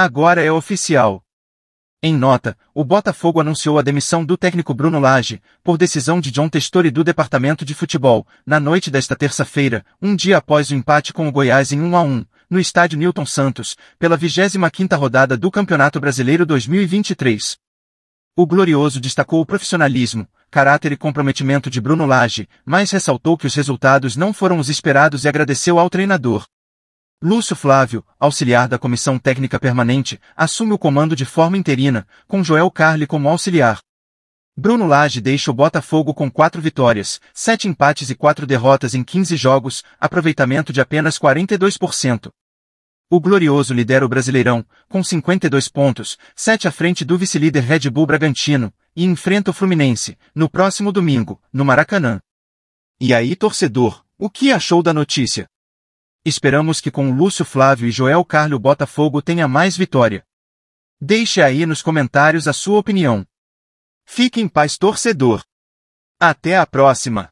Agora é oficial. Em nota, o Botafogo anunciou a demissão do técnico Bruno Lage, por decisão de John Testori do Departamento de Futebol, na noite desta terça-feira, um dia após o empate com o Goiás em 1 a 1, no estádio Newton Santos, pela 25ª rodada do Campeonato Brasileiro 2023. O Glorioso destacou o profissionalismo, caráter e comprometimento de Bruno Lage, mas ressaltou que os resultados não foram os esperados e agradeceu ao treinador. Lúcio Flávio, auxiliar da Comissão Técnica Permanente, assume o comando de forma interina, com Joel Carli como auxiliar. Bruno Lage deixa o Botafogo com quatro vitórias, sete empates e quatro derrotas em 15 jogos, aproveitamento de apenas 42%. O Glorioso lidera o Brasileirão, com 52 pontos, sete à frente do vice-líder Red Bull Bragantino, e enfrenta o Fluminense, no próximo domingo, no Maracanã. E aí, torcedor, o que achou da notícia? Esperamos que com Lúcio Flávio e Joel Carlo Botafogo tenha mais vitória. Deixe aí nos comentários a sua opinião. Fique em paz torcedor. Até a próxima!